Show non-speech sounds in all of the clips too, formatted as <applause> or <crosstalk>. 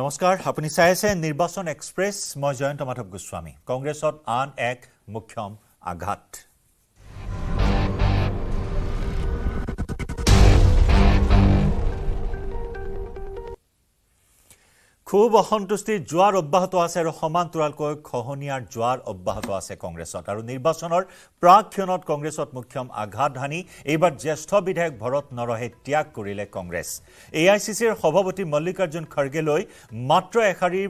নমস্কাৰ আপুনি চাই আছে নিৰ্বাচন এক্সপ্ৰেছ মই জয়ন্ত মাধৱ গোস্বামী কংগ্ৰেছত আন এক মুখ্যম আঘাত খুব অসন্তুষ্টি জোৱাৰ অব্যাহত আছে আৰু সমান্তৰালকৈ খহনীয়াৰ জোৱাৰ অব্যাহত আছে কংগ্ৰেছত আৰু নিৰ্বাচনৰ প্ৰাক্ষণত কংগ্ৰেছত মুখ্যম আঘাত হানি এইবাৰ জ্যেষ্ঠ বিধায়ক ভৰত নৰহে ত্যাগ কৰিলে কংগ্ৰেছ এ আই চি চিৰ সভাপতি মল্লিকাৰ্জুন খাৰ্গেলে মাত্ৰ এশাৰিৰ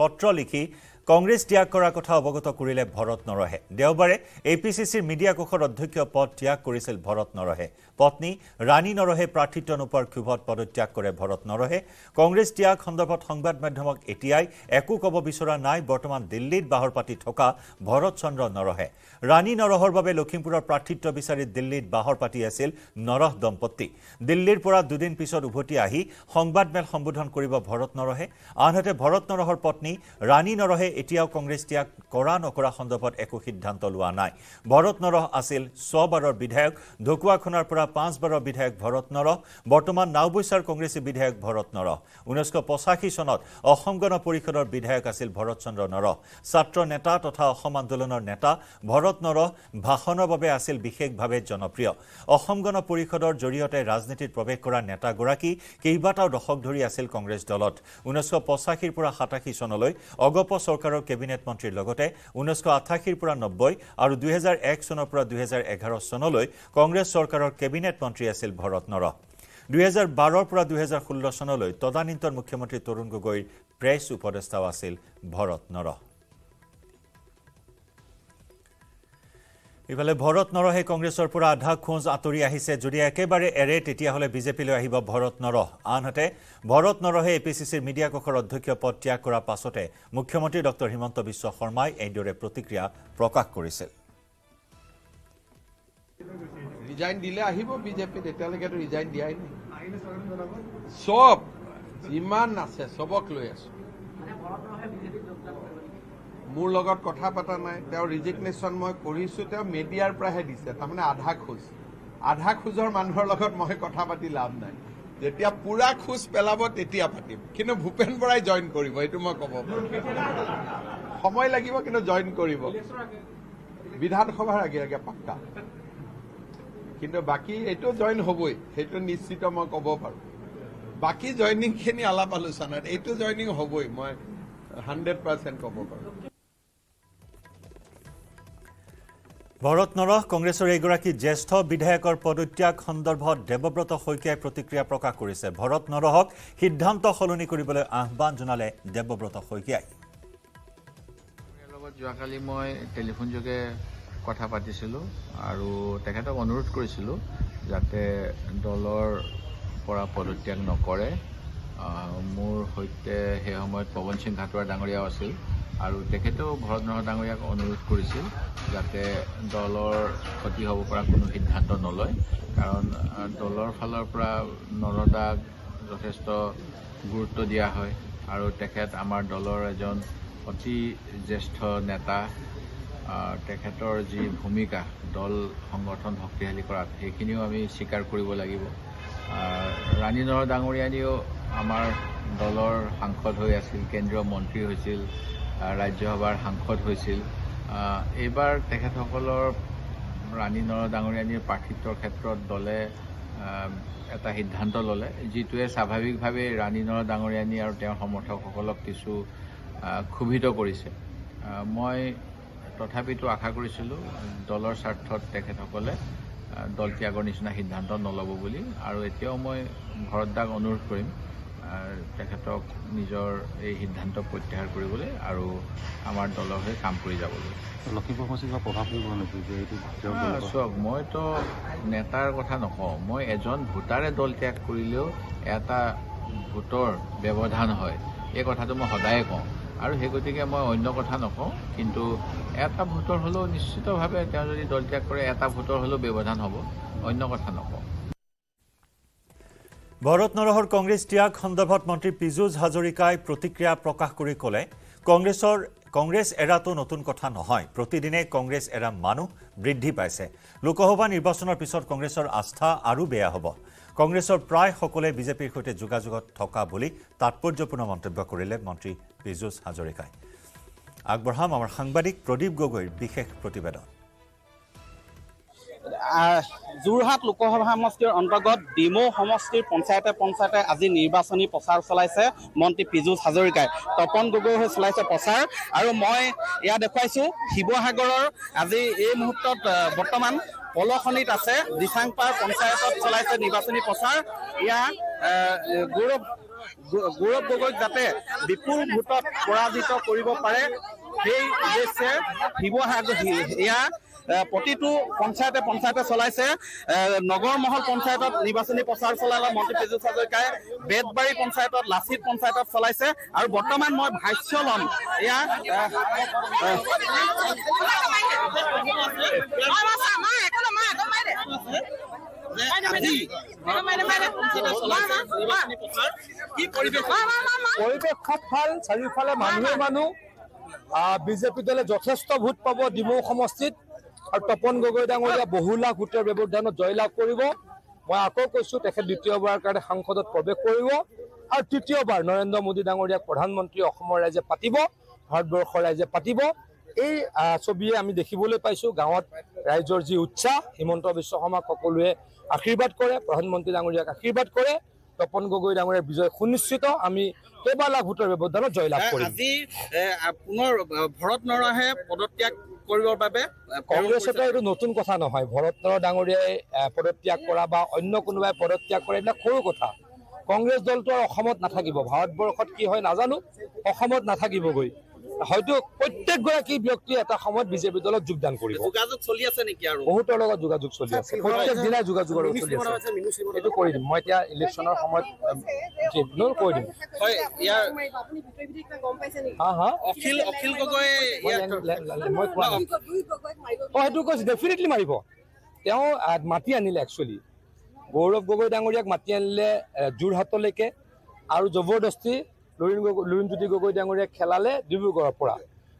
পত্ৰ লিখি কংগ্ৰেছ ত্যাগ কৰাৰ কথা অৱগত কৰিলে ভৰত নৰহে দেওবাৰে এ পি চি চিৰ মিডিয়া কোষৰ অধ্যক্ষ পদ ত্যাগ কৰিছিল ভৰত নৰহে পত্নী ৰাণী নৰহে প্ৰাৰ্থিত্ব নোপোৱাৰ ক্ষোভত পদত্যাগ কৰে ভৰত নৰহে কংগ্ৰেছ ত্যাগ সন্দৰ্ভত সংবাদ মাধ্যমক এতিয়াই একো ক'ব বিচৰা নাই বৰ্তমান দিল্লীত বাহৰ পাতি থকা ভৰত চন্দ্ৰ নৰহে ৰাণী নৰহৰ বাবে লখিমপুৰৰ প্ৰাৰ্থিত্ব বিচাৰি দিল্লীত বাহৰ পাতি আছিল নৰহ দম্পতি দিল্লীৰ পৰা দুদিন পিছত উভতি আহি সংবাদমেল সম্বোধন কৰিব ভৰত নৰহে আনহাতে ভৰত নৰহৰ পত্নী ৰাণী নৰহে এতিয়াও কংগ্ৰেছ ত্যাগ কৰা নকৰা সন্দৰ্ভত একো সিদ্ধান্ত লোৱা নাই ভৰত নৰহ আছিল ছবাৰৰ বিধায়ক ঢকুৱাখনৰ পৰা পাঁচবাৰৰ বিধায়ক ভৰত নৰহ বৰ্তমান নাওবৈচাৰ কংগ্ৰেছী বিধায়ক ভৰত নৰহ ঊনৈছশ পঁচাশী চনত অসম গণ পৰিষদৰ বিধায়ক আছিল ভৰতচন্দ্ৰ নৰহ ছাত্ৰ নেতা তথা অসম আন্দোলনৰ নেতা ভৰত নৰহ ভাষণৰ বাবে আছিল বিশেষভাৱে জনপ্ৰিয় অসম গণ পৰিষদৰ জৰিয়তে ৰাজনীতিত প্ৰৱেশ কৰা নেতাগৰাকী কেইবাটাও দশক ধৰি আছিল কংগ্ৰেছ দলত ঊনৈছশ পঁচাশীৰ পৰা সাতাশী চনলৈ অগপ চৰকাৰ কেবিনেট মন্ত্ৰীৰ লগতে ঊনৈছশ আঠাশীৰ পৰা নব্বৈ আৰু দুহেজাৰ এক চনৰ পৰা দুহেজাৰ এঘাৰ চনলৈ কংগ্ৰেছ চৰকাৰৰ কেবিনেট মন্ত্ৰী আছিল ভৰত ভৰত দুহেজাৰ বাৰৰ পৰা দুহেজাৰ ষোল্ল চনলৈ তদানীন্তন মুখ্যমন্ত্ৰী তৰুণ গগৈৰ প্ৰেছ উপদেষ্টাও আছিল ভৰত নৰহ ইফালে ভৰত নৰহে কংগ্ৰেছৰ পৰা আধা খোজ আঁতৰি আহিছে যদি একেবাৰে এৰে তেতিয়াহ'লে বিজেপিলৈ আহিব ভৰত নৰহ আনহাতে ভৰত নৰহে এ পি চি চিৰ মিডিয়া কোষৰ অধ্যক্ষ পদ ত্যাগ কৰাৰ পাছতে মুখ্যমন্ত্ৰী ডঃ হিমন্ত বিশ্ব শৰ্মাই এইদৰে প্ৰতিক্ৰিয়া প্ৰকাশ কৰিছিল মোৰ লগত কথা পতা নাই তেওঁ ৰিজিগনেশ্যন মই কৰিছোঁ তেওঁ মিডিয়াৰ পৰাহে দিছে তাৰমানে আধা খোজ আধা খোজৰ মানুহৰ লগত মই কথা পাতি লাভ নাই যেতিয়া পুৰা খোজ পেলাব তেতিয়া পাতিম কিন্তু ভূপেন বৰাই জইন কৰিব এইটো মই ক'ব সময় লাগিব কিন্তু জইন কৰিব বিধানসভাৰ আগে আগে পাক্কা কিন্তু বাকী এইটো জইন হবই সেইটো নিশ্চিত মই ক'ব পাৰোঁ বাকী জইনিংখিনি আলাপ আলোচনাত এইটো জইনিং হবই মই হাণ্ড্ৰেড পাৰ্চেণ্ট ক'ব পাৰোঁ ভৰত নৰহ কংগ্ৰেছৰ এগৰাকী জ্যেষ্ঠ বিধায়কৰ পদত্যাগ সন্দৰ্ভত দেৱব্ৰত শইকীয়াই প্ৰতিক্ৰিয়া প্ৰকাশ কৰিছে ভৰত নৰহক সিদ্ধান্ত সলনি কৰিবলৈ আহ্বান জনালে দেৱব্ৰত শইকীয়াই লগত যোৱাকালি মই টেলিফোনযোগে কথা পাতিছিলোঁ আৰু তেখেতক অনুৰোধ কৰিছিলোঁ যাতে দলৰ পৰা পদত্যাগ নকৰে মোৰ সৈতে সেই সময়ত পৱন সিং ঘাটোৱাৰ ডাঙৰীয়াও আছিল আৰু তেখেতেও ভৰত ভৰতনৰ ডাঙৰীয়াক অনুৰোধ কৰিছিল যাতে দলৰ ক্ষতি হ'ব পৰা কোনো সিদ্ধান্ত নলয় কাৰণ দলৰ ফালৰ পৰা নৰদাক যথেষ্ট গুৰুত্ব দিয়া হয় আৰু তেখেত আমাৰ দলৰ এজন অতি জ্যেষ্ঠ নেতা তেখেতৰ যি ভূমিকা দল সংগঠন শক্তিশালী কৰাত সেইখিনিও আমি স্বীকাৰ কৰিব লাগিব ৰাণী নৰ ডাঙৰীয়ানীও আমাৰ দলৰ সাংসদ হৈ আছিল কেন্দ্ৰীয় মন্ত্ৰী হৈছিল ৰাজ্যসভাৰ সাংসদ হৈছিল এইবাৰ তেখেতসকলৰ ৰাণী নৰ ডাঙৰীয়ানীৰ প্ৰাৰ্থিত্বৰ ক্ষেত্ৰত দলে এটা সিদ্ধান্ত ল'লে যিটোৱে স্বাভাৱিকভাৱে ৰাণী নৰ ডাঙৰীয়ানী আৰু তেওঁৰ সমৰ্থকসকলক কিছু ক্ষোভিত কৰিছে মই তথাপিতো আশা কৰিছিলোঁ দলৰ স্বাৰ্থত তেখেতসকলে দল ত্যাগৰ নিচিনা সিদ্ধান্ত নল'ব বুলি আৰু এতিয়াও মই ভৰত অনুৰোধ কৰিম তেখেতক নিজৰ এই সিদ্ধান্ত প্ৰত্যাহাৰ কৰিবলৈ আৰু আমাৰ দলৰ হৈ কাম কৰি যাবলৈ লখিমপুৰ চাওক মইতো নেতাৰ কথা নকওঁ মই এজন ভোটাৰে দল ত্যাগ কৰিলেও এটা ভোটৰ ব্যৱধান হয় এই কথাটো মই সদায়ে কওঁ আৰু সেই গতিকে মই অন্য কথা নকওঁ কিন্তু এটা ভোটৰ হ'লেও নিশ্চিতভাৱে তেওঁ যদি দল ত্যাগ কৰে এটা ভোটৰ হ'লেও ব্যৱধান হ'ব অন্য কথা নকওঁ ভৰত নৰহৰ কংগ্ৰেছ ত্যাগ সন্দৰ্ভত মন্ত্ৰী পীযুষ হাজৰিকাই প্ৰতিক্ৰিয়া প্ৰকাশ কৰি ক'লে কংগ্ৰেছৰ কংগ্ৰেছ এৰাটো নতুন কথা নহয় প্ৰতিদিনে কংগ্ৰেছ এৰা মানুহ বৃদ্ধি পাইছে লোকসভা নিৰ্বাচনৰ পিছত কংগ্ৰেছৰ আস্থা আৰু বেয়া হ'ব কংগ্ৰেছৰ প্ৰায় সকলোৱে বিজেপিৰ সৈতে যোগাযোগত থকা বুলি তাৎপৰ্যপূৰ্ণ মন্তব্য কৰিলে মন্ত্ৰী পীযুষ হাজৰিকাই আগবঢ়াম আমাৰ সাংবাদিক প্ৰদীপ গগৈৰ বিশেষ প্ৰতিবেদন যোৰহাট লোকসভা সমষ্টিৰ অন্তৰ্গত ডিমৌ সমষ্টিৰ পঞ্চায়তে পঞ্চায়তে আজি নিৰ্বাচনী প্ৰচাৰ চলাইছে মন্ত্ৰী পীযুষ হাজৰিকাই তপন গগৈ হৈ চলাইছে প্ৰচাৰ আৰু মই ইয়াত দেখুৱাইছোঁ শিৱসাগৰৰ আজি এই মুহূৰ্তত বৰ্তমান পলসনীত আছে দিচাংপাৰ পঞ্চায়তত চলাইছে নিৰ্বাচনী প্ৰচাৰ ইয়াৰ গৌৰৱ গৌৰৱ গগৈক যাতে বিপুল ভোটত পৰাজিত কৰিব পাৰে সেই উদ্দেশ্যে শিৱসাগৰ এয়া প্ৰতিটো পঞ্চায়তে পঞ্চায়তে চলাইছে নগৰ মহল পঞ্চায়তত নিৰ্বাচনী প্ৰচাৰ চলালে মন্ত্ৰী পীযুষ হাজৰিকাই বেদবাৰী পঞ্চায়তত লাচিত পঞ্চায়তত চলাইছে আৰু বৰ্তমান মই ভাষ্য ল'ম এয়া পৰিৱেশত ভাল চাৰিওফালে মানুহে মানুহ বিজেপি দলে যথেষ্ট ভোট পাব ডিমৌ সমষ্টিত আৰু তপন গগৈ ডাঙৰীয়া বহু লাখ ভোটৰ ব্যৱধানত জয়লাভ কৰিব মই আকৌ কৈছোঁ তেখেত দ্বিতীয়বাৰৰ কাৰণে সাংসদত প্ৰৱেশ কৰিব আৰু তৃতীয়বাৰ নৰেন্দ্ৰ মোদী ডাঙৰীয়াক প্ৰধানমন্ত্ৰী অসমৰ ৰাইজে পাতিব ভাৰতবৰ্ষৰ ৰাইজে পাতিব এই ছবিয়ে আমি দেখিবলৈ পাইছোঁ গাঁৱত ৰাইজৰ যি উৎসাহ হিমন্ত বিশ্ব শৰ্মাক সকলোৱে আশীৰ্বাদ কৰে প্ৰধানমন্ত্ৰী ডাঙৰীয়াক আশীৰ্বাদ কৰে তপন গগৈ ডাঙৰীয়া বিজয় সুনিশ্চিত আমি কেইবা ভোটৰ ব্যৱধানত জয়লাভ কৰিম আজি পুনৰ ভৰত নৰহে পদত্যাগ কৰিবৰ বাবে কংগ্ৰেছতে এইটো নতুন কথা নহয় ভৰত নৰ ডাঙৰীয়াই পদত্যাগ কৰা বা অন্য কোনোবাই পদত্যাগ কৰা এইবিলাক সৰু কথা কংগ্ৰেছ দলটো আৰু অসমত নাথাকিব ভাৰতবৰ্ষত কি হয় নাজানো অসমত নাথাকিবগৈ হয়তো প্ৰত্যেকগৰাকী ব্যক্তিয়ে এটা সময়ত বিজেপি দলত যোগদান কৰিব যোগাযোগ চলি আছে নেকি আৰু যোগাযোগ চলি আছে প্ৰত্যেক দিম মই অ সেইটো কৈছে ডেফিনেটলি মাৰিব তেওঁ মাতি আনিলে একচুৱেলি গৌৰৱ গগৈ ডাঙৰীয়াক মাতি আনিলে যোৰহাটলৈকে আৰু জবৰদস্তি লুৰিণ গগৈ লুৰিণজ্যোতি গগৈ ডাঙৰীয়াক খেলালে ডিব্ৰুগড়ৰ পৰা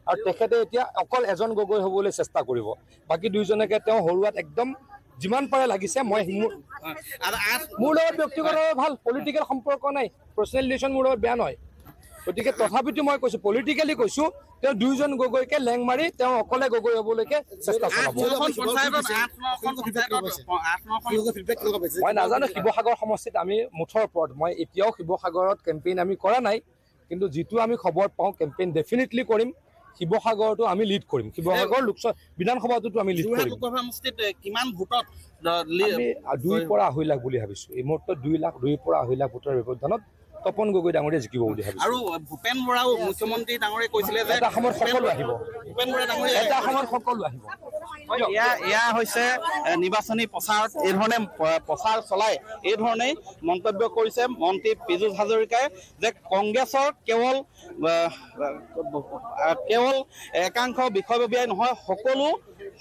আৰু তেখেতে এতিয়া অকল এজন গগৈ হ'বলৈ চেষ্টা কৰিব বাকী দুয়োজনকে তেওঁ হৰুৱাত একদম যিমান পাৰে লাগিছে মই মোৰ লগত ব্যক্তিগতভাৱে ভাল পলিটিকেল সম্পৰ্ক নাই পাৰ্চনেল ৰিলেশ্যন মোৰ লগত বেয়া নহয় গতিকে তথাপিতো মই কৈছো পলিটিকেলি কৈছো তেওঁ দুইজন গগৈকে লেং মাৰি তেওঁ অকলে গগৈ হবলৈকে চেষ্টা চলাব মই নাজানো শিৱসাগৰ সমষ্টিত আমি মুঠৰ ওপৰত মই এতিয়াও শিৱসাগৰত কেম্পেইন আমি কৰা নাই কিন্তু যিটো আমি খবৰ পাওঁ কেম্পেইন ডেফিনেটলি কৰিম শিৱসাগৰটো আমি লিড কৰিম শিৱসাগৰ লোকসভা বিধানসভাটোতো আমি লিড কৰিম দুইৰ পৰা আঢ়ৈ লাখ বুলি ভাবিছোঁ এই মুহূৰ্তত দুই লাখ দুইৰ পৰা আঢ়ৈ লাখ ভোটৰ ব্যৱধানত তপন গগৈ ডাঙৰীয়া জিকিব বুলি ভাবিছোঁ আৰু ভূপেন বৰাও মুখ্যমন্ত্ৰী ডাঙৰে কৈছিলে যে এটা সময়ত সকলো আহিব ভূপেন বৰা ডাঙৰীয়া এটা সময়ত সকলো আহিব এয়া এয়া হৈছে নিৰ্বাচনী প্ৰচাৰত এইধৰণে প্ৰচাৰ চলাই এইধৰণেই মন্তব্য কৰিছে মন্ত্ৰী পীযুষ হাজৰিকাই যে কংগ্ৰেছৰ কেৱল কেৱল একাংশ বিষয়ববীয়াই নহয় সকলো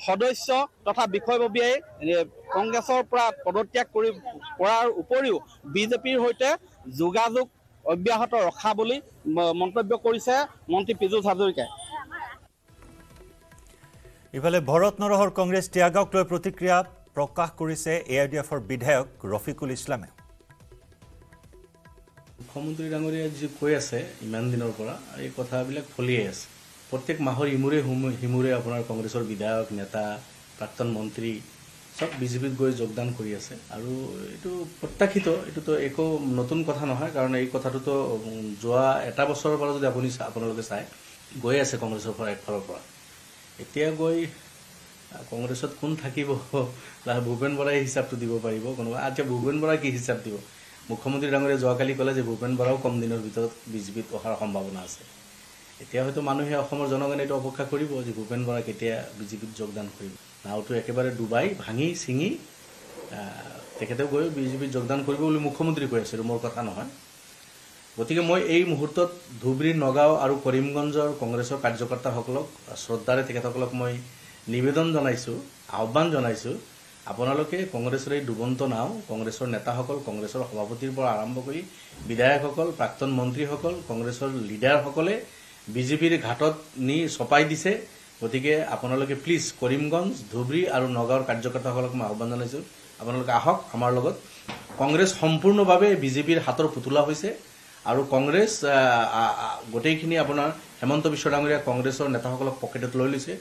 সদস্য তথা বিষয়ববীয়াই কংগ্ৰেছৰ পৰা পদত্যাগ কৰি কৰাৰ উপৰিও বিজেপিৰ সৈতে যোগাযোগ অব্যাহত ৰখা বুলি মন্তব্য কৰিছে মন্ত্ৰী পীযুষ হাজৰিকাই ইফালে ভৰত নৰহৰ কংগ্ৰেছ ত্যাগক লৈ প্ৰতিক্ৰিয়া প্ৰকাশ কৰিছে এ আই ডি এফৰ বিধায়ক ৰফিকুল ইছলামে মুখ্যমন্ত্ৰী ডাঙৰীয়াই যি কৈ আছে ইমান দিনৰ পৰা এই কথাবিলাক ফলিয়ে আছে প্ৰত্যেক মাহৰ ইমূৰে সিমূৰে আপোনাৰ কংগ্ৰেছৰ বিধায়ক নেতা প্ৰাক্তন মন্ত্ৰী চব বিজেপিত গৈ যোগদান কৰি আছে আৰু এইটো প্ৰত্যাশিত এইটোতো একো নতুন কথা নহয় কাৰণ এই কথাটোতো যোৱা এটা বছৰৰ পৰা যদি আপুনি আপোনালোকে চাই গৈ আছে কংগ্ৰেছৰ পৰা একফালৰ পৰা এতিয়া গৈ কংগ্ৰেছত কোন থাকিব <laughs> ভূপেন বৰাই হিচাপটো দিব পাৰিব কোনোবা এতিয়া ভূপেন বৰাই কি হিচাপ দিব মুখ্যমন্ত্ৰী ডাঙৰে যোৱাকালি ক'লে যে ভূপেন বৰাও কম দিনৰ ভিতৰত বিজেপিত অহাৰ সম্ভাৱনা আছে এতিয়া হয়তো মানুহে অসমৰ জনগণে এইটো অপেক্ষা কৰিব যে ভূপেন বৰা কেতিয়া বিজেপিত যোগদান কৰিব নাওটো একেবাৰে ডুবাই ভাঙি ছিঙি তেখেতেও গৈ বিজেপিত যোগদান কৰিব বুলি মুখ্যমন্ত্ৰী কৈ আছিলোঁ মোৰ কথা নহয় গতিকে মই এই মুহূৰ্তত ধুবুৰী নগাঁও আৰু কৰিমগঞ্জৰ কংগ্ৰেছৰ কাৰ্যকৰ্তাসকলক শ্ৰদ্ধাৰে তেখেতসকলক মই নিবেদন জনাইছোঁ আহ্বান জনাইছোঁ আপোনালোকে কংগ্ৰেছৰ এই ডুবন্ত নাও কংগ্ৰেছৰ নেতাসকল কংগ্ৰেছৰ সভাপতিৰ পৰা আৰম্ভ কৰি বিধায়কসকল প্ৰাক্তন মন্ত্ৰীসকল কংগ্ৰেছৰ লিডাৰসকলে বিজেপিৰ ঘাটত নি চপাই দিছে গতিকে আপোনালোকে প্লিজ কৰিমগঞ্জ ধুবুৰী আৰু নগাঁৱৰ কাৰ্যকৰ্তাসকলক মই আহ্বান জনাইছোঁ আপোনালোকে আহক আমাৰ লগত কংগ্ৰেস সম্পূৰ্ণভাবে বিজেপিৰ হাতৰ পুতলা হৈছে আৰু কংগ্ৰেছ গোটেইখিনি আপোনাৰ হেমন্ত বিশ্ব ডাঙৰিয়া কংগ্ৰেছৰ নেতাসকলক পকেটত লৈ লৈছে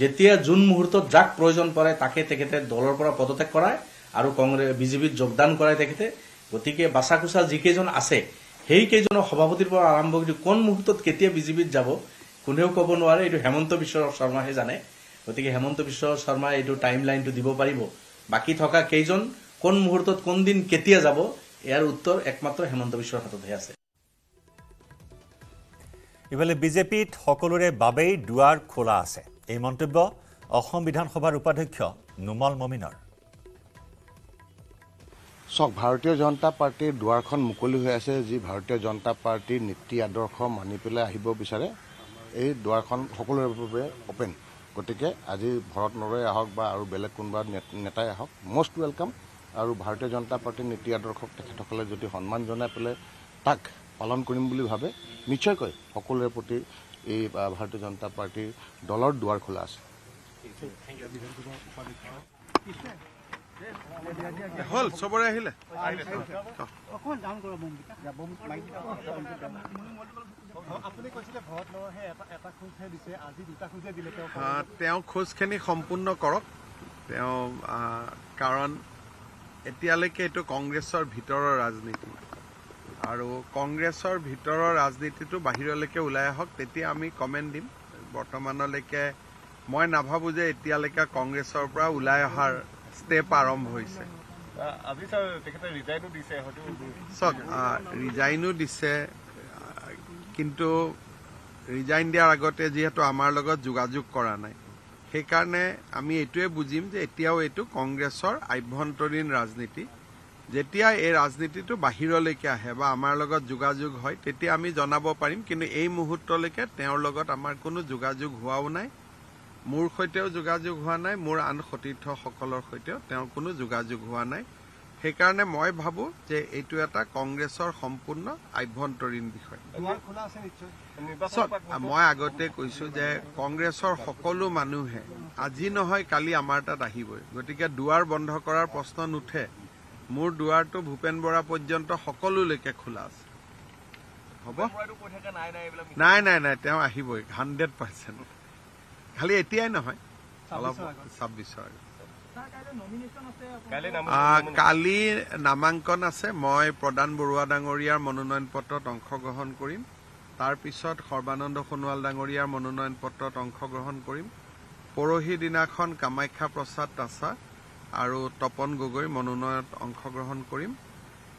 যেতিয়া যোন মুহূৰ্তত যাক প্ৰয়োজন পৰে তাকে তেখেতে দলৰ পৰা পদত্যাগ কৰায় আৰ কংগ্ৰেস বিজেপিৰ যোগদান কৰায় তেখেতে গতিকে বাচা বাসাকুসা যিকেইজন আছে সেইকেইজনৰ সভাপতিৰ পৰা আৰম্ভ কৰি কোন মুহূৰ্তত কেতিয়া বিজেপিত যাব কোনেও ক'ব নোৱাৰে এইটো হেমন্ত বিশ্ব শৰ্মাহে জানে গতিকে হেমন্ত বিশ্ব শৰ্মাই এইটো টাইম লাইনটো দিব পাৰিব বাকী থকা কেইজন কোন মুহূৰ্তত কোন দিন কেতিয়া যাব ইয়াৰ উত্তৰ একমাত্ৰ হেমন্ত বিশ্বৰ হাততহে আছে ইফালে বিজেপিত সকলোৰে বাবেই দুৱাৰ খোলা আছে এই মন্তব্য অসম বিধানসভাৰ উপাধ্যক্ষ নুমল মমিনৰ চাওক ভাৰতীয় জনতা পাৰ্টীৰ দুৱাৰখন মুকলি হৈ আছে যি ভাৰতীয় জনতা পাৰ্টীৰ নীতি আদৰ্শ মানি পেলাই আহিব বিচাৰে এই দুৱাৰখন সকলোৰে বাবে অ'পেন গতিকে আজি ভৰত নৰৱে আহক বা আৰু বেলেগ কোনোবা নেতাই আহক মষ্ট ৱেলকাম আৰু ভাৰতীয় জনতা পাৰ্টীৰ নীতি আদৰ্শক তেখেতসকলে যদি সন্মান জনাই পেলাই তাক পালন কৰিম বুলি ভাবে নিশ্চয়কৈ সকলোৰে প্ৰতি এই ভাৰতীয় জনতা পাৰ্টীৰ দলৰ দুৱাৰ খোলা আছে Thank you. Thank you. হল চবৰে আহিলে তেওঁ খোজখিনি সম্পূৰ্ণ কৰক তেওঁ কাৰণ এতিয়ালৈকে এইটো কংগ্ৰেছৰ ভিতৰৰ ৰাজনীতি আৰু কংগ্ৰেছৰ ভিতৰৰ ৰাজনীতিটো বাহিৰলৈকে ওলাই আহক তেতিয়া আমি কমেণ্ট দিম বৰ্তমানলৈকে মই নাভাবোঁ যে এতিয়ালৈকে কংগ্ৰেছৰ পৰা ওলাই অহাৰ ষ্টেপ আৰম্ভ হৈছে চাওক ৰিজাইনো দিছে কিন্তু ৰিজাইন দিয়াৰ আগতে যিহেতু আমাৰ লগত যোগাযোগ কৰা নাই সেইকাৰণে আমি এইটোৱে বুজিম যে এতিয়াও এইটো কংগ্ৰেছৰ আভ্যন্তৰীণ ৰাজনীতি যেতিয়া এই ৰাজনীতিটো বাহিৰলৈকে আহে বা আমাৰ লগত যোগাযোগ হয় তেতিয়া আমি জনাব পাৰিম কিন্তু এই মুহূৰ্তলৈকে তেওঁৰ লগত আমাৰ কোনো যোগাযোগ হোৱাও নাই মোৰ সৈতেও যোগাযোগ হোৱা নাই মোৰ আন সতীৰ্থসকলৰ সৈতেও তেওঁৰ কোনো যোগাযোগ হোৱা নাই সেইকাৰণে মই ভাবোঁ যে এইটো এটা কংগ্ৰেছৰ সম্পূৰ্ণ আভ্যন্তৰীণ বিষয় মই আগতে কৈছোঁ যে কংগ্ৰেছৰ সকলো মানুহে আজি নহয় কালি আমাৰ তাত আহিবই গতিকে দুৱাৰ বন্ধ কৰাৰ প্ৰশ্ন নুঠে মোৰ দুৱাৰটো ভূপেন বৰা পৰ্যন্ত সকলোলৈকে খোলা আছে হ'ব নাই নাই নাই তেওঁ আহিবই হাণ্ড্ৰেড পাৰ্চেণ্ট খালি এতিয়াই নহয় অলপ ছাব্বিছৰ কালি নামাংকন আছে মই প্ৰদান বৰুৱা ডাঙৰীয়াৰ মনোনয়ন পত্ৰত অংশগ্ৰহণ কৰিম তাৰপিছত সৰ্বানন্দ সোণোৱাল ডাঙৰীয়াৰ মনোনয়ন পত্ৰত অংশগ্ৰহণ কৰিম পৰহি দিনাখন কামাখ্যা প্ৰসাদ তাছা আৰু তপন গগৈ মনোনয়নত অংশগ্ৰহণ কৰিম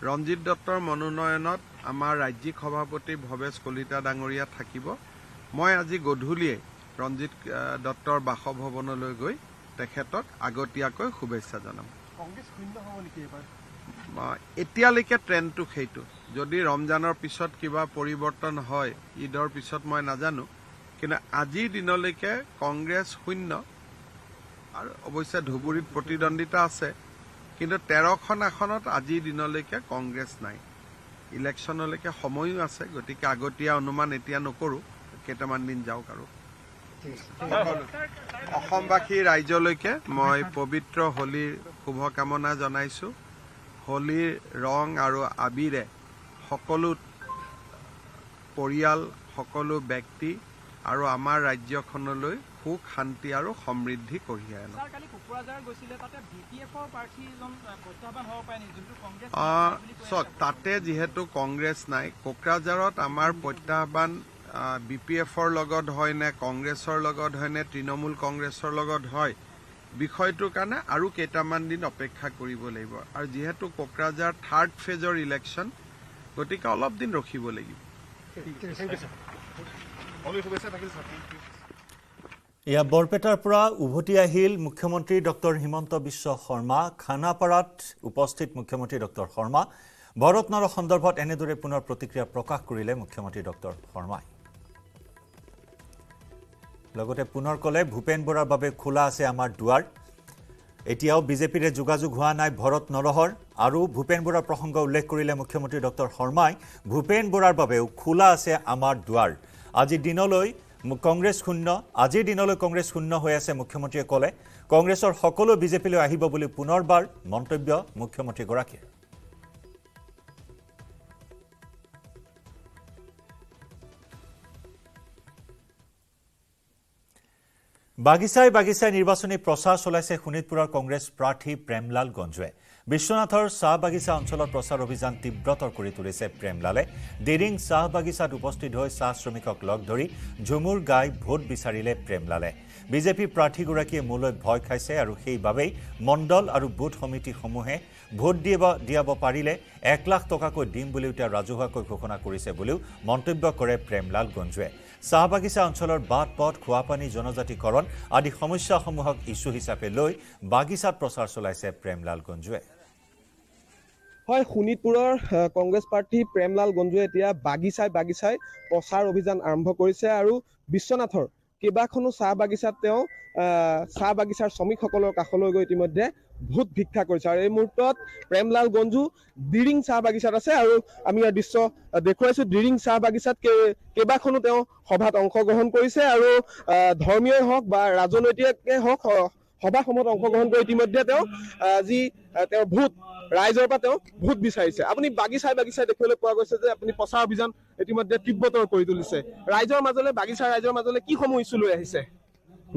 ৰঞ্জিত দত্তৰ মনোনয়নত আমাৰ ৰাজ্যিক সভাপতি ভৱেশ কলিতা ডাঙৰীয়া থাকিব মই আজি গধূলিয়ে ৰঞ্জিত দত্তৰ বাসভৱনলৈ গৈ তেখেতক আগতীয়াকৈ শুভেচ্ছা জনাম এতিয়ালৈকে ট্ৰেণ্ডটো সেইটো যদি ৰমজানৰ পিছত কিবা পৰিৱৰ্তন হয় ঈদৰ পিছত মই নাজানো কিন্তু আজিৰ দিনলৈকে কংগ্ৰেছ শূন্য আৰু অৱশ্যে ধুবুৰীত প্ৰতিদ্বন্দ্বিতা আছে কিন্তু তেৰখন আসনত আজিৰ দিনলৈকে কংগ্ৰেছ নাই ইলেকশ্যনলৈকে সময়ো আছে গতিকে আগতীয়া অনুমান এতিয়া নকৰোঁ কেইটামান দিন যাওক আৰু অসমবাসী ৰাইজলৈকে মই পবিত্ৰ হোলীৰ শুভকামনা জনাইছো হোলীৰ ৰং আৰু আবিৰে সকলো পৰিয়াল সকলো ব্যক্তি আৰু আমাৰ ৰাজ্যখনলৈ সুখ শান্তি আৰু সমৃদ্ধি কঢ়িয়াই আনো চাওক তাতে যিহেতু কংগ্ৰেছ নাই কোকৰাঝাৰত আমাৰ প্ৰত্যাহ্বান বি পি এফৰ লগত হয় নে কংগ্ৰেছৰ লগত হয় নে তৃণমূল কংগ্ৰেছৰ লগত হয় বিষয়টোৰ কাৰণে আৰু কেইটামান দিন অপেক্ষা কৰিব লাগিব আৰু যিহেতু কোকৰাঝাৰ থাৰ্ড ফেজৰ ইলেকশ্যন গতিকে অলপ দিন ৰখিব লাগিব এয়া বৰপেটাৰ পৰা উভতি আহিল মুখ্যমন্ত্ৰী ডক্টৰ হিমন্ত বিশ্ব শৰ্মা খানাপাৰাত উপস্থিত মুখ্যমন্ত্ৰী ডক্টৰ শৰ্মা ভৰত নাৰ সন্দৰ্ভত এনেদৰে পুনৰ প্ৰতিক্ৰিয়া প্ৰকাশ কৰিলে মুখ্যমন্ত্ৰী ডক্টৰ শৰ্মাই লগতে পুনৰ ক'লে ভূপেন বৰাৰ বাবে খোলা আছে আমাৰ দুৱাৰ এতিয়াও বিজেপিৰে যোগাযোগ হোৱা নাই ভৰত নৰহৰ আৰু ভূপেন বৰাৰ প্ৰসংগ উল্লেখ কৰিলে মুখ্যমন্ত্ৰী ডক্টৰ শৰ্মাই ভূপেন বৰাৰ বাবেও খোলা আছে আমাৰ দুৱাৰ আজিৰ দিনলৈ কংগ্ৰেছ শূন্য আজিৰ দিনলৈ কংগ্ৰেছ শূন্য হৈ আছে মুখ্যমন্ত্ৰীয়ে ক'লে কংগ্ৰেছৰ সকলো বিজেপিলৈ আহিব বুলি পুনৰবাৰ মন্তব্য মুখ্যমন্ত্ৰীগৰাকীয়ে বাগিচাই বাগিচাই নিৰ্বাচনী প্ৰচাৰ চলাইছে শোণিতপুৰৰ কংগ্ৰেছ প্ৰাৰ্থী প্ৰেমলাল গঞ্জুৱে বিশ্বনাথৰ চাহ বাগিচা অঞ্চলত প্ৰচাৰ অভিযান তীব্ৰতৰ কৰি তুলিছে প্ৰেমলালে দিৰিং চাহ বাগিচাত উপস্থিত হৈ চাহ শ্ৰমিকক লগ ধৰি ঝুমুৰ গাই ভোট বিচাৰিলে প্ৰেমলালে বিজেপি প্ৰাৰ্থীগৰাকীয়ে মোলৈ ভয় খাইছে আৰু সেইবাবেই মণ্ডল আৰু বুথ সমিতিসমূহে ভোট দিব দিয়াব পাৰিলে এক লাখ টকাকৈ দিম বুলিও তেওঁ ৰাজহুৱাকৈ ঘোষণা কৰিছে বুলিও মন্তব্য কৰে প্ৰেমলাল গঞ্জুৱে চাহ বাগিচা অঞ্চলৰ বাট পথ খোৱাপানী জনজাতিকৰণ আদি সমস্যাসমূহক ইছ্যু হিচাপে লৈ বাগিচাত প্ৰচাৰ চলাইছে প্ৰেমলাল গঞ্জুৱে হয় শোণিতপুৰৰ কংগ্ৰেছ প্ৰাৰ্থী প্ৰেমলাল গঞ্জুৱে এতিয়া বাগিচাই বাগিচাই প্ৰচাৰ অভিযান আৰম্ভ কৰিছে আৰু বিশ্বনাথৰ কেইবাখনো চাহ বাগিচাত তেওঁ চাহ বাগিচাৰ শ্ৰমিকসকলৰ কাষলৈ গৈ ইতিমধ্যে ভূত ভিক্ষা কৰিছে আৰু এই মুহূৰ্তত প্ৰেমলাল গঞ্জু দিৰিং চাহ বাগিচাত আছে আৰু আমি ইয়াৰ দৃশ্য দেখুৱাইছোঁ দিৰিং চাহ বাগিচাত কেইবাখনো তেওঁ সভাত অংশগ্ৰহণ কৰিছে আৰু ধৰ্মীয়ই হওক বা ৰাজনৈতিকে হওক সভাসমূহত অংশগ্ৰহণ কৰি ইতিমধ্যে তেওঁ যি তেওঁ ভূত ৰাইজৰ পৰা তেওঁ ভূত বিচাৰিছে আপুনি বাগিচাই বাগিচাই দেখিবলৈ পোৱা গৈছে যে আপুনি প্ৰচাৰ অভিযান ইতিমধ্যে তীব্ৰতৰ কৰি তুলিছে ৰাইজৰ মাজলৈ বাগিচা ৰাইজৰ মাজলৈ কি সমূহ ইছ্যু লৈ আহিছে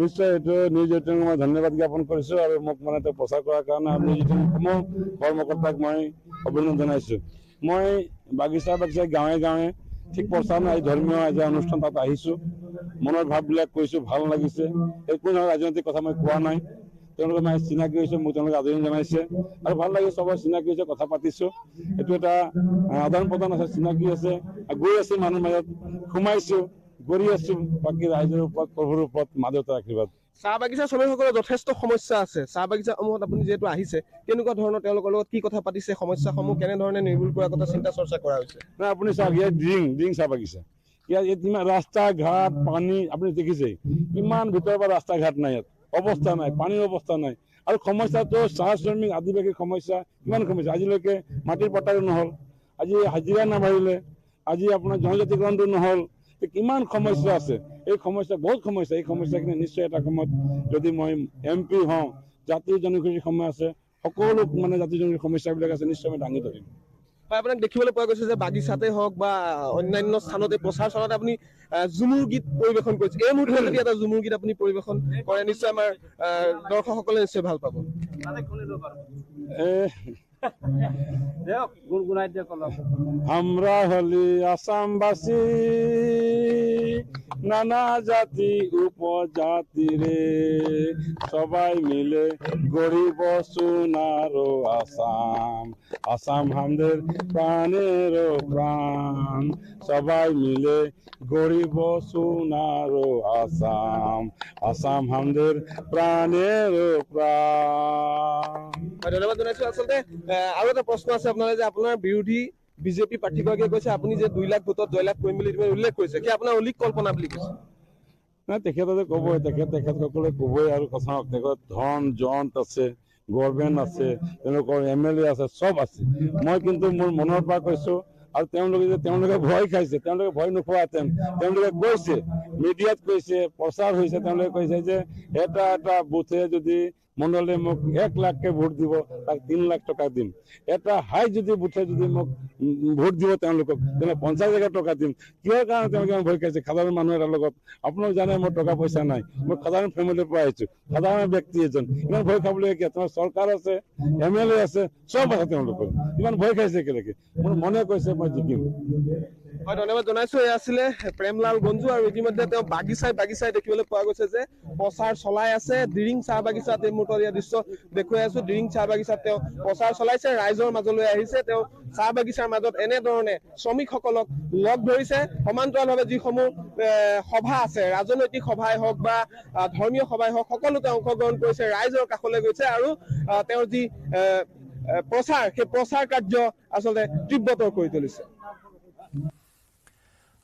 নিশ্চয় এইটো নিউজ এইটিনক মই ধন্যবাদ জ্ঞাপন কৰিছোঁ আৰু মোক মানে প্ৰচাৰ কৰাৰ কাৰণে নিউজ এইটিন কৰ্মকৰ্তাক মই অভিনন্দন জনাইছোঁ মই বাগিচা বাগিচাই গাঁৱে গাঁৱে ঠিক প্ৰচাৰ নাই ধৰ্মীয় এজন অনুষ্ঠান তাত আহিছোঁ মনৰ ভাৱবিলাক কৈছোঁ ভাল লাগিছে একো নহয় ৰাজনৈতিক কথা মই কোৱা নাই তেওঁলোকে মানে চিনাকি হৈছে মোক তেওঁলোকে আদৰণি জনাইছে আৰু ভাল লাগে চবৰে চিনাকি হৈছে কথা পাতিছোঁ এইটো এটা আদান প্ৰদান আছে চিনাকি আছে গৈ আছে মানুহৰ মাজত সোমাইছোঁ গৰি আছে বাকী ৰাইজৰ ওপৰত কৰ্মৰ ওপৰত মাজত ৰাখিবা চাহ বাগিচা শ্ৰমিকসকলৰ যথেষ্ট সমস্যা আছে চাহ বাগিচাসমূহত আপুনি যিহেতু আহিছে কেনেকুৱা ধৰণৰ তেওঁলোকৰ লগত কি কথা পাতিছে সমস্যাসমূহ কেনেধৰণে নিৰ্মূল কৰাৰ কথা চিন্তা চৰ্চা কৰা হৈছে নাই আপুনি চাওক ইয়াত ড্ৰিং ড্ৰিং চাহ বাগিচা ইয়াত ইয়াত ইমান ৰাস্তা ঘাট পানী আপুনি দেখিছে ইমান ভিতৰৰ পৰা ৰাস্তা ঘাট নাই ইয়াত অৱস্থা নাই পানীৰ অৱস্থা নাই আৰু সমস্যাটো চাহ শ্ৰমিক আদিবাসী সমস্যা ইমান সমস্যা আজিলৈকে মাটিৰ পাটাৰো নহ'ল আজি হাজিৰা নাবাঢ়িলে আজি আপোনাৰ জনজাতিকৰণটো নহ'ল কিমান সমস্যা আছে এই সমস্যা বহুত সমস্যা এই সমস্যাখিনি নিশ্চয় এটা সময়ত যদি মই এম পি হওঁ জাতি জনগোষ্ঠীৰ সময় আছে সকলো মানে জাতি জনগোষ্ঠীৰ সমস্যাবিলাক আছে নিশ্চয় মই দাঙি ধৰিম আপোনাক দেখিবলৈ পোৱা গৈছে যে বাগিচাতে হওক বা অন্যান্য স্থানতে প্ৰচাৰ চলাতে আপুনি ঝুমুৰ গীত পৰিৱেশন কৰিছে এই মুহূৰ্তত যদি এটা ঝুমুৰ গীত আপুনি পৰিৱেশন কৰে নিশ্চয় আমাৰ দৰ্শকসকলে নিশ্চয় ভাল পাব <laughs> আমরা হলি আসামবাসী নানা জাতি উপজাতি রে সবাই মিলে গরিব সুনার আসাম আসাম হামদের প্রাণের প্রাণ সবাই মিলে গরিব সুনার আসাম আসাম হামদের প্রাণের প্রাণ ধন্যবাদ আসলে আরো একটা প্রশ্ন আছে আপনারা যে আপনার বিউটি বিজেপি প্ৰাৰ্থীগৰাকীয়ে কৈছে আপুনি যে দুই লাখ ভোটত জয়লাভ কৰিম বুলি উল্লেখ কৰিছে কি আপোনাৰ অলিক কল্পনা বুলি কৈছে নাই তেখেততে ক'বই তেখেত তেখেতসকলে ক'বই আৰু কথা তেখেত ধন জন্ট আছে গভৰ্ণমেণ্ট আছে তেওঁলোকৰ এম এল এ আছে চব আছে মই কিন্তু মোৰ মনৰ পৰা কৈছো আৰু তেওঁলোকে যে তেওঁলোকে ভয় খাইছে তেওঁলোকে ভয় নোখোৱাহেঁতেন তেওঁলোকে কৈছে মিডিয়াত কৈছে প্ৰচাৰ হৈছে তেওঁলোকে কৈছে যে এটা এটা বুথে যদি মণ্ডলে মোক এক লাখকে ভোট দিব তাক তিনি লাখ টকা দিম এটা হাই যদি বুথে যদি মোক ভোট দিব তেওঁলোকক তেনে পঞ্চাছ হাজাৰ টকা দিম কিহৰ কাৰণে তেওঁলোকে ভয় খাইছে সাধাৰণ মানুহ এটাৰ লগত আপোনালোক জানে মোৰ টকা পইচা নাই মই সাধাৰণ ফেমিলিৰ পৰা আহিছো সাধাৰণ ব্যক্তি এজন ইমান ভয় খাবলগীয়া তোমাৰ চৰকাৰ আছে এম এল এ আছে চব আছে তেওঁলোকৰ ইমান ভয় খাইছে একেলগে মোৰ মনে কৈছে মই জিকিম হয় ধন্যবাদ জনাইছো এয়া আছিলে প্ৰেমলাল গঞ্জু আৰু ইতিমধ্যে তেওঁ বাগিচাই বাগিচাই দেখিবলৈ পোৱা গৈছে যে প্ৰচাৰ চলাই আছে দিৰিং চাহ বাগিচাত এই মুহূৰ্তত ইয়াৰ দৃশ্য দেখুৱাই আছো দিৰিং চাহ বাগিচাত তেওঁ প্ৰচাৰ চলাইছে ৰাইজৰ মাজলৈ আহিছে তেওঁ চাহ বাগিচাৰ মাজত এনেধৰণে শ্ৰমিকসকলক লগ ধৰিছে সমান্তৰালভাৱে যিসমূহ সভা আছে ৰাজনৈতিক সভাই হওক বা ধৰ্মীয় সভাই হওক সকলো তেওঁ অংশগ্ৰহণ কৰিছে ৰাইজৰ কাষলৈ গৈছে আৰু তেওঁৰ যি প্ৰচাৰ সেই প্ৰচাৰ কাৰ্য আচলতে তীব্ৰতৰ কৰি তুলিছে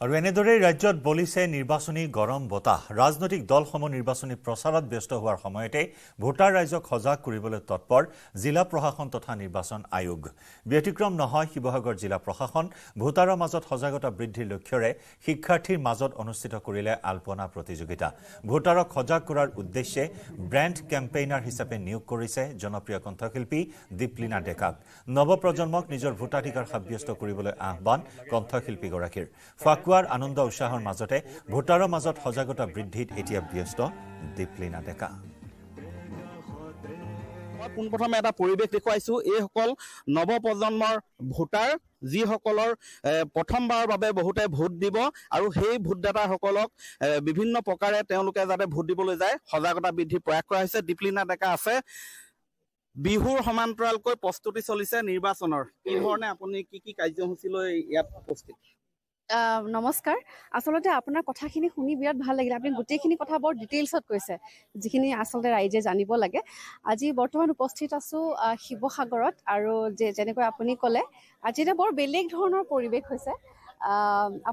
আৰু এনেদৰে ৰাজ্যত বলিছে নিৰ্বাচনী গৰম বতাহ ৰাজনৈতিক দলসমূহ নিৰ্বাচনী প্ৰচাৰত ব্যস্ত হোৱাৰ সময়তে ভোটাৰ ৰাইজক সজাগ কৰিবলৈ তৎপৰ জিলা প্ৰশাসন তথা নিৰ্বাচন আয়োগ ব্যতিক্ৰম নহয় শিৱসাগৰ জিলা প্ৰশাসন ভোটাৰৰ মাজত সজাগতা বৃদ্ধিৰ লক্ষ্যৰে শিক্ষাৰ্থীৰ মাজত অনুষ্ঠিত কৰিলে আল্পনা প্ৰতিযোগিতা ভোটাৰক সজাগ কৰাৰ উদ্দেশ্যে ব্ৰেণ্ড কেম্পেইনাৰ হিচাপে নিয়োগ কৰিছে জনপ্ৰিয় কণ্ঠশিল্পী দীপলীনা ডেকাক নৱপ্ৰজন্মক নিজৰ ভোটাধিকাৰ সাব্যস্ত কৰিবলৈ আহান কণ্ঠশিল্পীগৰাকীৰ ঢুকোৱাৰ আনন্দ উৎসাহৰ মাজতে ভোটাৰৰ মাজত সজাগতা বৃদ্ধিত এতিয়া ব্যস্ত দীপলিনা ডেকা পোনপ্ৰথমে এটা পৰিৱেশ দেখুৱাইছোঁ এইসকল নৱ প্ৰজন্মৰ ভোটাৰ যিসকলৰ প্ৰথমবাৰৰ বাবে বহুতে ভোট দিব আৰু সেই ভোটদাতাসকলক বিভিন্ন প্ৰকাৰে তেওঁলোকে যাতে ভোট দিবলৈ যায় সজাগতা বৃদ্ধি প্ৰয়াস কৰা হৈছে দীপলীনা ডেকা আছে বিহুৰ সমান্তৰালকৈ প্ৰস্তুতি চলিছে নিৰ্বাচনৰ এই ধৰণে আপুনি কি কি কাৰ্যসূচী লৈ ইয়াত উপস্থিত নমস্কাৰ আচলতে আপোনাৰ কথাখিনি শুনি বিৰাট ভাল লাগিলে আপুনি গোটেইখিনি কথা বৰ ডিটেইলছত কৈছে যিখিনি আচলতে ৰাইজে জানিব লাগে আজি বৰ্তমান উপস্থিত আছোঁ শিৱসাগৰত আৰু যে যেনেকৈ আপুনি ক'লে আজি এতিয়া বৰ বেলেগ ধৰণৰ পৰিৱেশ হৈছে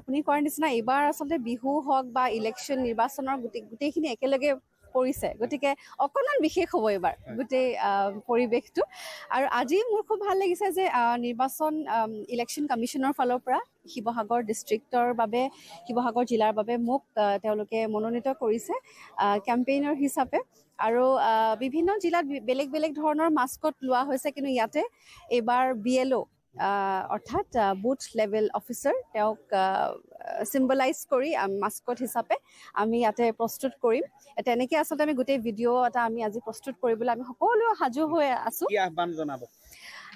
আপুনি কোৱাৰ নিচিনা এইবাৰ আচলতে বিহু হওক বা ইলেকশ্যন নিৰ্বাচনৰ গোটেই গোটেইখিনি একেলগে পৰিছে গতিকে অকণমান বিশেষ হ'ব এইবাৰ গোটেই পৰিৱেশটো আৰু আজি মোৰ খুব ভাল লাগিছে যে নিৰ্বাচন ইলেকশ্যন কমিশ্যনৰ ফালৰ পৰা শিৱসাগৰ ডিষ্ট্ৰিক্টৰ বাবে শিৱসাগৰ জিলাৰ বাবে মোক তেওঁলোকে মনোনীত কৰিছে কেম্পেইনৰ হিচাপে আৰু বিভিন্ন জিলাত বেলেগ বেলেগ ধৰণৰ মাস্কট লোৱা হৈছে কিন্তু ইয়াতে এইবাৰ বি এল অ' অৰ্থাৎ বুথ লেভেল অফিচাৰ তেওঁক চিম্বলাইজ কৰি মাস্কট হিচাপে আমি ইয়াতে প্ৰস্তুত কৰিম তেনেকৈ আচলতে আমি গোটেই ভিডিঅ' এটা আমি আজি প্ৰস্তুত কৰিবলৈ আমি সকলোৱে সাজু হৈ আছোঁ আহ্বান জনাব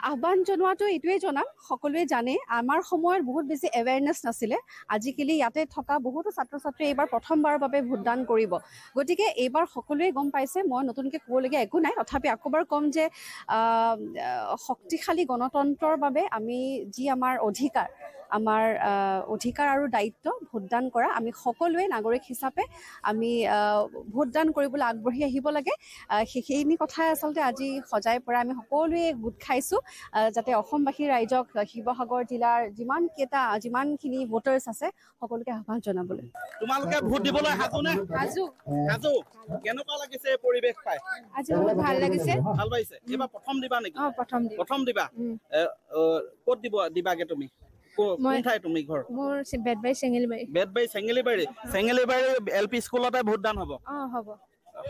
আহ্বান জনোৱাটো এইটোৱেই জনাম সকলোৱে জানে আমাৰ সময়ত বহুত বেছি এৱেৰনেছ নাছিলে আজিকালি ইয়াতে থকা বহুতো ছাত্ৰ ছাত্ৰীয়ে এইবাৰ প্ৰথমবাৰৰ বাবে ভোটদান কৰিব গতিকে এইবাৰ সকলোৱে গম পাইছে মই নতুনকৈ ক'বলগীয়া একো নাই তথাপি আকৌবাৰ ক'ম যে শক্তিশালী গণতন্ত্ৰৰ বাবে আমি যি আমাৰ অধিকাৰ আমাৰ অধিকাৰ আৰু দায়িত্ব ভোটদান কৰা আমি সকলোৱে নাগৰিক হিচাপে আমি ভোটদান কৰিবলৈ আগবাঢ়ি আহিব লাগে সেইখিনি কথাই আচলতে আজি সজাই পৰাই আমি সকলোৱে গোট খাইছোঁ যাতে অসমবাসী ৰাইজক শিৱসাগৰ জিলাৰ যিমান কেইটা যিমানখিনি ভোটাৰ্ছ আছে সকলোকে আহ্বান জনাবলৈ তোমালোকে ভোট দিবলৈ প্ৰথম দিবা বেদবাৰী চেঙেলিবাৰী বেদবাৰী চেঙেলিবাৰী চেঙেলিবাৰী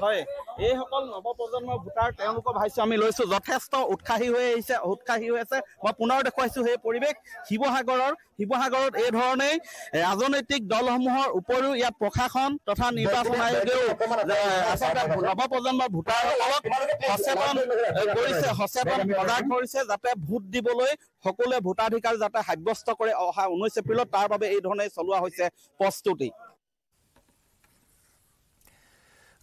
হয় এইসকল নৱপ্ৰজন্মৰ ভোটাৰ তেওঁলোকৰ ভাবিছোঁ আমি লৈছো যথেষ্ট উৎসাহী হৈ আহিছে উৎসাহী হৈ আছে মই পুনৰ দেখুৱাইছো সেই পৰিৱেশ শিৱসাগৰৰ শিৱসাগৰত এই ধৰণেই ৰাজনৈতিক দলসমূহৰ উপৰিও ইয়াত প্ৰশাসন তথা নিৰ্বাচন আয়োগেও নৱপ্ৰজন্মৰ ভোটাৰসকলক সচেতন কৰিছে সচেতন সজাগ কৰিছে যাতে ভোট দিবলৈ সকলোৱে ভোটাধিকাৰ যাতে সাব্যস্ত কৰে অহা ঊনৈছ এপ্ৰিলত তাৰ বাবে এই ধৰণে চলোৱা হৈছে প্ৰস্তুতি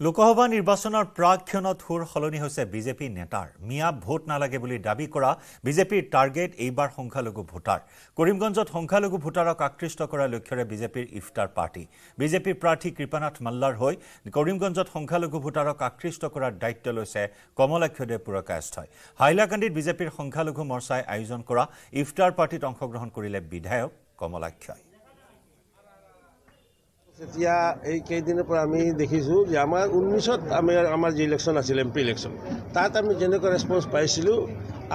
লোকসভা নিৰ্বাচনৰ প্ৰাক্ষণত সুৰ সলনি হৈছে বিজেপি নেতাৰ মিয়া ভোট নালাগে বুলি দাবী কৰা বিজেপিৰ টাৰ্গেট এইবাৰ সংখ্যালঘু ভোটাৰ কৰিমগঞ্জত সংখ্যালঘু ভোটাৰক আকৃষ্ট কৰাৰ লক্ষ্যৰে বিজেপিৰ ইফতাৰ পাৰ্টি বিজেপিৰ প্ৰাৰ্থী কৃপানাথ মাল্লাৰ হৈ কৰিমগঞ্জত সংখ্যালঘু ভোটাৰক আকৃষ্ট কৰাৰ দায়িত্ব লৈছে কমলাক্ষদেব পুৰকায়স্থয় হাইলাকান্দি বিজেপিৰ সংখ্যালঘু মৰ্চাই আয়োজন কৰা ইফতাৰ পাৰ্টিত অংশগ্ৰহণ কৰিলে বিধায়ক কমলাক্ষয় এতিয়া এই কেইদিনৰ পৰা আমি দেখিছোঁ যে আমাৰ ঊনৈছত আমি আমাৰ যি ইলেকশ্যন আছিল এম পি ইলেকশ্যন তাত আমি যেনেকুৱা ৰেচপন্স পাইছিলোঁ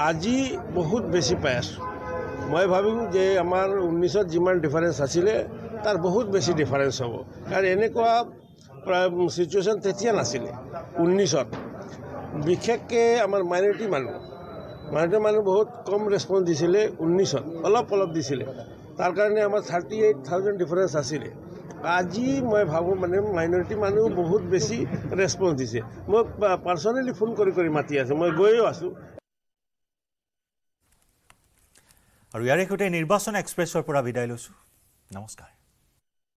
আজি বহুত বেছি পাই আছোঁ মই ভাবিম যে আমাৰ ঊনৈছত যিমান ডিফাৰেঞ্চ আছিলে তাৰ বহুত বেছি ডিফাৰেঞ্চ হ'ব কাৰণ এনেকুৱা চিটুৱেশ্যন তেতিয়া নাছিলে ঊনৈছত বিশেষকৈ আমাৰ মাইনৰিটি মানুহ মাইনৰিটি মানুহ বহুত কম ৰেছপন্স দিছিলে ঊনৈছত অলপ অলপ দিছিলে তাৰ কাৰণে আমাৰ থাৰ্টি এইট থাউজেণ্ড ডিফাৰেঞ্চ আছিলে আজি মই ভাবোঁ মানে মাইনৰিটি মানুহ বহুত বেছি ৰেচপঞ্চ দিছে মই পাৰ্চনেলি ফোন কৰি কৰি মাতি আছো মই গৈও আছোঁ আৰু ইয়াৰে সৈতে নিৰ্বাচন এক্সপ্ৰেছৰ পৰা বিদায় লৈছোঁ নমস্কাৰ